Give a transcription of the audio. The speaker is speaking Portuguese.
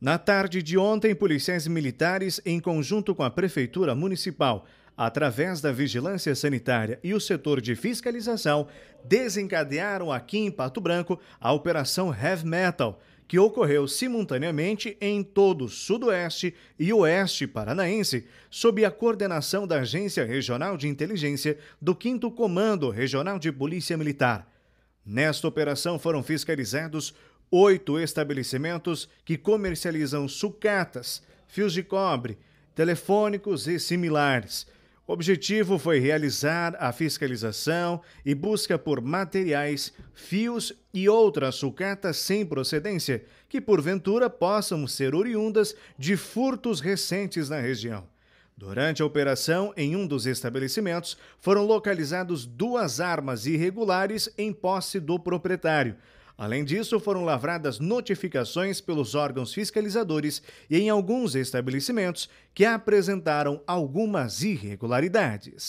Na tarde de ontem, policiais militares, em conjunto com a Prefeitura Municipal, através da Vigilância Sanitária e o setor de fiscalização, desencadearam aqui em Pato Branco a Operação Heavy Metal, que ocorreu simultaneamente em todo o Sudoeste e Oeste Paranaense, sob a coordenação da Agência Regional de Inteligência do 5 Comando Regional de Polícia Militar. Nesta operação foram fiscalizados oito estabelecimentos que comercializam sucatas, fios de cobre, telefônicos e similares. O objetivo foi realizar a fiscalização e busca por materiais, fios e outras sucatas sem procedência, que porventura possam ser oriundas de furtos recentes na região. Durante a operação, em um dos estabelecimentos, foram localizados duas armas irregulares em posse do proprietário. Além disso, foram lavradas notificações pelos órgãos fiscalizadores e em alguns estabelecimentos que apresentaram algumas irregularidades.